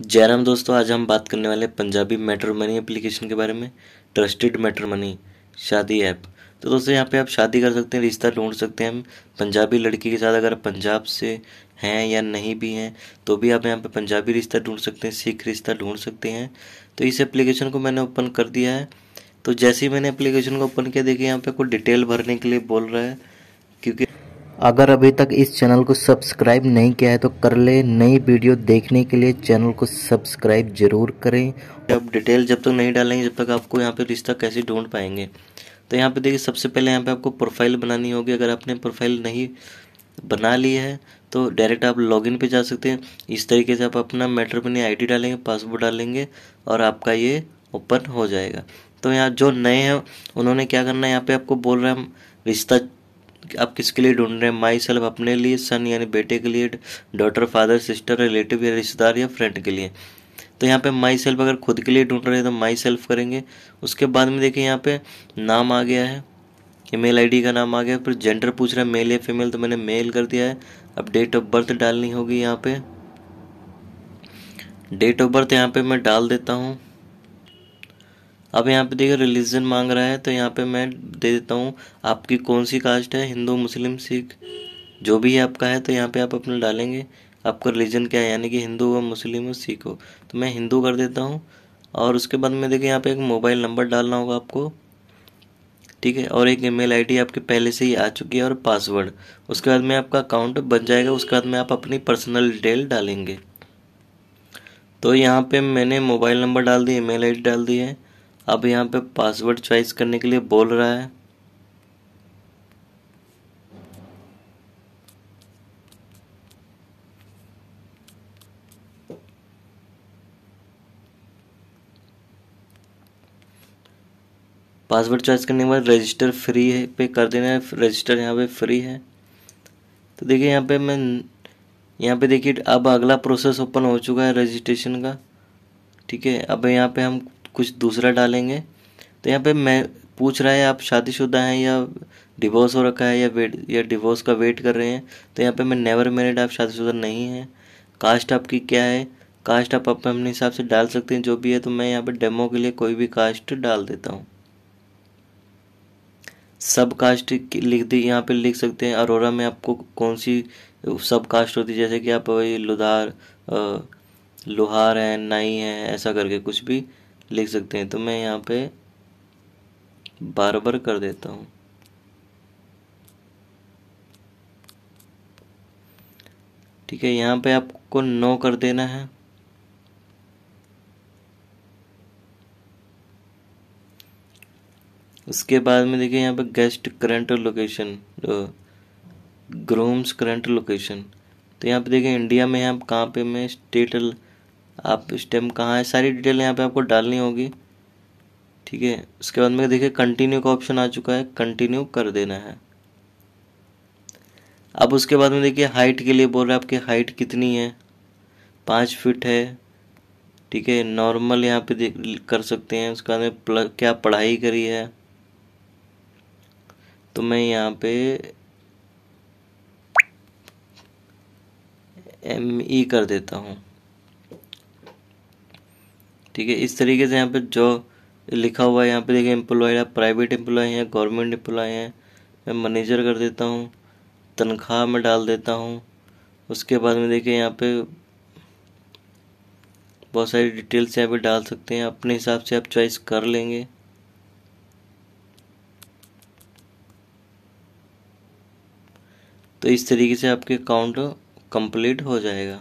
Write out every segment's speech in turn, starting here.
जयराम दोस्तों आज हम बात करने वाले पंजाबी मेटर मनी एप्लीकेशन के बारे में ट्रस्टेड मेटर मनी शादी ऐप तो दोस्तों यहाँ पे आप शादी कर सकते हैं रिश्ता ढूंढ सकते हैं हम पंजाबी लड़की के साथ अगर पंजाब से हैं या नहीं भी हैं तो भी आप यहाँ पे पंजाबी रिश्ता ढूंढ सकते हैं सिख रिश्ता ढूंढ सकते हैं तो इस एप्लीकेशन को मैंने ओपन कर दिया है तो जैसे ही मैंने एप्लीकेशन को ओपन किया देखिए यहाँ पे कोई डिटेल भरने के लिए बोल रहा है क्योंकि अगर अभी तक इस चैनल को सब्सक्राइब नहीं किया है तो कर ले नई वीडियो देखने के लिए चैनल को सब्सक्राइब जरूर करें जब डिटेल जब तक तो नहीं डालेंगे जब तक आपको यहाँ पे रिश्ता कैसे ढूंढ पाएंगे तो यहाँ पे देखिए सबसे पहले यहाँ पे आपको प्रोफाइल बनानी होगी अगर आपने प्रोफाइल नहीं बना ली है तो डायरेक्ट आप लॉगिन पे जा सकते हैं इस तरीके से आप अपना मेट्रोपनी आईडी डालेंगे पासवर्ड डालेंगे और आपका ये ओपन हो जाएगा तो यहाँ जो नए हैं उन्होंने क्या करना है यहाँ पे आपको बोल रहे हैं हम रिश्ता आप किसके लिए ढूंढ रहे हैं माई सेल्फ अपने लिए सन यानी बेटे के लिए डॉटर फादर सिस्टर रिलेटिव या रिश्तेदार या फ्रेंड के लिए तो यहाँ पे माई सेल्फ अगर खुद के लिए ढूंढ रहे हैं तो माई सेल्फ करेंगे उसके बाद में देखिए यहाँ पे नाम आ गया है ईमेल आईडी का नाम आ गया फिर जेंडर पूछ रहा है मेल या फीमेल तो मैंने मेल कर दिया है अब डेट ऑफ बर्थ डालनी होगी यहाँ पे डेट ऑफ बर्थ यहाँ पे मैं डाल देता हूँ अब यहाँ पे देखिए रिलीजन मांग रहा है तो यहाँ पे मैं दे देता हूँ आपकी कौन सी कास्ट है हिंदू मुस्लिम सिख जो भी आपका है तो यहाँ पे आप अपना डालेंगे आपका रिलीजन क्या है यानी कि हिंदू हो मुस्लिम हो सिख हो तो मैं हिंदू कर देता हूँ और उसके बाद में देखिए यहाँ पे एक मोबाइल नंबर डालना होगा आपको ठीक है और एक ईमेल आईडी आपके पहले से ही आ चुकी है और पासवर्ड उसके बाद में आपका अकाउंट बन जाएगा उसके बाद में आप अपनी पर्सनल डिटेल डालेंगे तो यहाँ पे मैंने मोबाइल नंबर डाल दी ईमेल आईडी डाल दी है अब यहाँ पे पासवर्ड चॉइस करने के लिए बोल रहा है पासवर्ड चॉइस करने के बाद रजिस्टर फ्री है पे कर देना है रजिस्टर यहाँ पे फ्री है तो देखिए यहाँ पे मैं यहाँ पे देखिए अब अगला प्रोसेस ओपन हो चुका है रजिस्ट्रेशन का ठीक है अब यहाँ पे हम कुछ दूसरा डालेंगे तो यहाँ पे मैं पूछ रहा है आप शादीशुदा हैं या डिवोर्स हो रखा है या वेट या डिवोर्स का वेट कर रहे हैं तो यहाँ पे मैं नेवर मैरिड आप शादीशुदा नहीं हैं कास्ट आपकी क्या है कास्ट आप अपने हिसाब से डाल सकते हैं जो भी है तो मैं यहाँ पे डेमो के लिए कोई भी कास्ट डाल देता हूँ सब कास्ट लिख दी यहाँ पे लिख सकते हैं अरोरा में आपको कौन सी सब कास्ट होती है जैसे कि आप वही लुधार लोहार हैं नाई हैं ऐसा करके कुछ भी लिख सकते हैं तो मैं यहाँ पे बार बार कर देता हूँ ठीक है यहाँ पे आपको नो कर देना है उसके बाद में देखिए यहाँ पे guest current location grooms current location तो यहाँ पे देखिए इंडिया में हम कहाँ पे मैं स्टेट आप स्टेम कहाँ है सारी डिटेल यहाँ पे आपको डालनी होगी ठीक है उसके बाद में देखिए कंटिन्यू का ऑप्शन आ चुका है कंटिन्यू कर देना है अब उसके बाद में देखिए हाइट के लिए बोल रहा है आपकी हाइट कितनी है पाँच फिट है ठीक है नॉर्मल यहाँ पे कर सकते हैं उसके बाद में क्या पढ़ाई करी है तो मैं यहाँ पे एम ई e कर देता हूँ ठीक है इस तरीके से यहाँ पर जो लिखा हुआ है यहाँ पे देखिए एम्प्लॉय प्राइवेट एम्प्लॉय हैं गवर्नमेंट एम्प्लॉय हैं मैं मैनेजर कर देता हूँ तनख्वाह में डाल देता हूँ उसके बाद में देखिए यहाँ पे बहुत सारी डिटेल्स यहाँ पे डाल सकते हैं अपने हिसाब से आप चॉइस कर लेंगे तो इस तरीके से आपके अकाउंट कंप्लीट हो जाएगा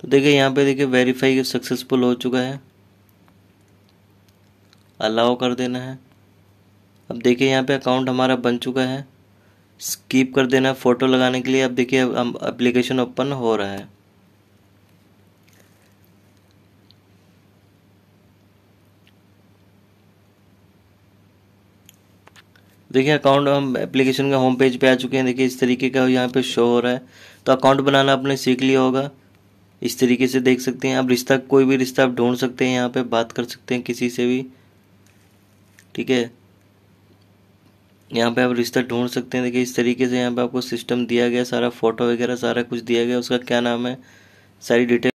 तो देखिए यहाँ पे देखिए वेरीफाई सक्सेसफुल हो चुका है अलाउ कर देना है अब देखिए यहाँ पे अकाउंट हमारा बन चुका है स्कीप कर देना है फ़ोटो लगाने के लिए अब देखिए एप्लीकेशन ओपन हो रहा है देखिए अकाउंट हम एप्लीकेशन के होम पेज पे आ चुके हैं देखिए इस तरीके का यहाँ पे शो हो रहा है तो अकाउंट बनाना आपने सीख लिया होगा इस तरीके से देख सकते हैं आप रिश्ता कोई भी रिश्ता आप ढूंढ सकते हैं यहाँ पे बात कर सकते हैं किसी से भी ठीक है यहाँ पे आप रिश्ता ढूंढ सकते हैं देखिए इस तरीके से यहाँ पे आपको सिस्टम दिया गया सारा फोटो वगैरह सारा कुछ दिया गया उसका क्या नाम है सारी डिटेल